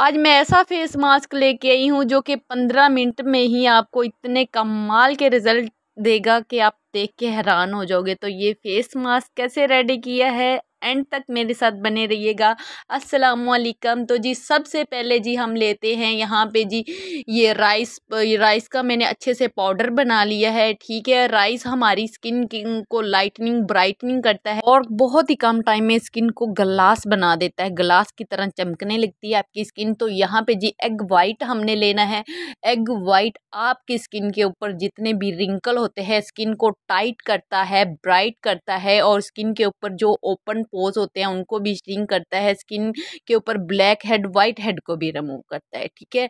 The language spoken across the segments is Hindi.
आज मैं ऐसा फेस मास्क लेके आई हूँ जो कि पंद्रह मिनट में ही आपको इतने कमाल के रिज़ल्ट देगा कि आप देख के हैरान हो जाओगे तो ये फेस मास्क कैसे रेडी किया है एंड तक मेरे साथ बने रहिएगा अस्सलाम वालेकुम तो जी सबसे पहले जी हम लेते हैं यहाँ पे जी ये राइस ये राइस का मैंने अच्छे से पाउडर बना लिया है ठीक है राइस हमारी स्किन को लाइटनिंग ब्राइटनिंग करता है और बहुत ही कम टाइम में स्किन को ग्लास बना देता है ग्लास की तरह चमकने लगती है आपकी स्किन तो यहाँ पर जी एग वाइट हमने लेना है एग वाइट आपकी स्किन के ऊपर जितने भी रिंकल होते हैं स्किन को टाइट करता है ब्राइट करता है और स्किन के ऊपर जो ओपन पोज होते हैं उनको भी स्टिंग करता है स्किन के ऊपर ब्लैक हेड वाइट हेड को भी रिमूव करता है ठीक है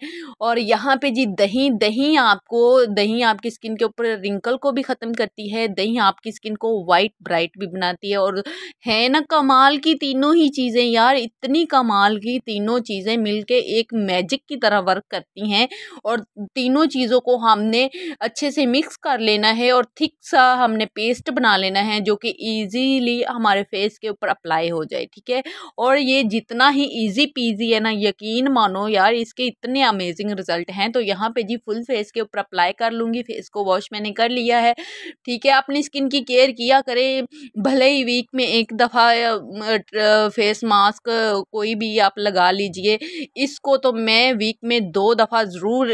और यहाँ पे जी दही दही आपको दही आपकी स्किन के ऊपर रिंकल को भी ख़त्म करती है दही आपकी स्किन को वाइट ब्राइट भी बनाती है और है ना कमाल की तीनों ही चीज़ें यार इतनी कमाल की तीनों चीज़ें मिल एक मैजिक की तरह वर्क करती हैं और तीनों चीज़ों को हमने अच्छे से मिक्स कर लेना है और थिक सा हमने पेस्ट बना लेना है जो कि ईजीली हमारे फेस के ऊपर अप्लाई हो जाए ठीक है और ये जितना ही ईजी पीजी है ना यकीन मानो यार इसके इतने अमेजिंग रिजल्ट हैं तो यहाँ पे जी फुल फेस के ऊपर अप्लाई कर लूँगी फेस को वॉश मैंने कर लिया है ठीक है अपनी स्किन की केयर किया करें भले ही वीक में एक दफ़ा फेस मास्क कोई भी आप लगा लीजिए इसको तो मैं वीक में दो दफ़ा ज़रूर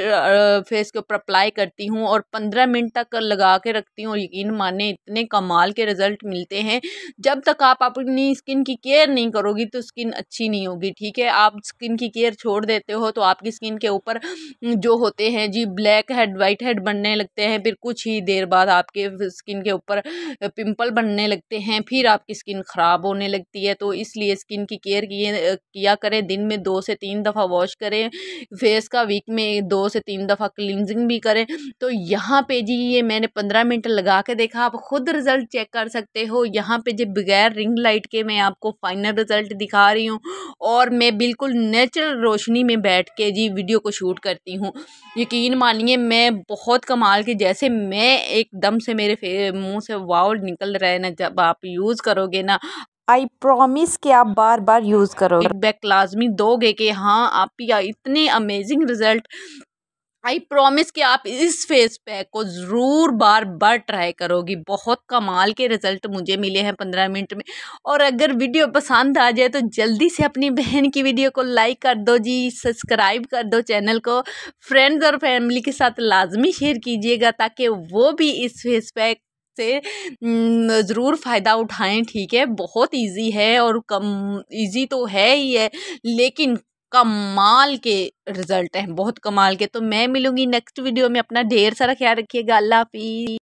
फेस के ऊपर अप्लाई करती हूँ और पंद्रह मिनट तक लगा के रखती हूँ यकीन माने इतने कमाल के रिज़ल्ट मिलते हैं जब तक आप अपनी स्किन की केयर नहीं करोगी तो स्किन अच्छी नहीं होगी ठीक है आप स्किन की केयर छोड़ देते हो तो आपकी स्किन के ऊपर जो होते हैं जी ब्लैक हेड वाइट हेड बनने लगते हैं फिर कुछ ही देर बाद आपके स्किन के ऊपर पिंपल बनने लगते हैं फिर आपकी स्किन ख़राब होने लगती है तो इसलिए स्किन की केयर किए किया करें दिन में दो से तीन दफ़ा वॉश करें फेस का वीक में दो से तीन दफ़ा क्लिनजिंग भी करें तो यहाँ पे जी ये मैंने पंद्रह मिनट लगा के देखा आप ख़ुद रिज़ल्ट चेक कर सकते हो यहाँ पे जो बगैर रिंग लाइट के मैं आपको फाइनल रिज़ल्ट दिखा रही हूँ और मैं बिल्कुल नेचुरल रोशनी में बैठ के जी वीडियो को शूट करती हूँ यकीन मानिए मैं बहुत कमाल के जैसे मैं एकदम से मेरे मुँह से वाव निकल रहे ना जब आप यूज़ करोगे ना आई प्रोमिस कि आप बार बार यूज़ करोगे बैक लाजमी दोगे कि हाँ आप या इतने अमेजिंग रिज़ल्ट आई प्रॉमिस कि आप इस फेस पैक को ज़रूर बार बार ट्राई करोगी बहुत कमाल के रिज़ल्ट मुझे मिले हैं पंद्रह मिनट में और अगर वीडियो पसंद आ जाए तो जल्दी से अपनी बहन की वीडियो को लाइक कर दो जी सब्सक्राइब कर दो चैनल को फ्रेंड्स और फैमिली के साथ लाजमी शेयर कीजिएगा ताकि वो भी इस फेस पैक से ज़रूर फ़ायदा उठाएं ठीक है बहुत इजी है और कम इजी तो है ही है लेकिन कमाल के रिजल्ट हैं बहुत कमाल के तो मैं मिलूंगी नेक्स्ट वीडियो में अपना ढेर सारा ख्याल रखिएगा अल्लाह हाफिज़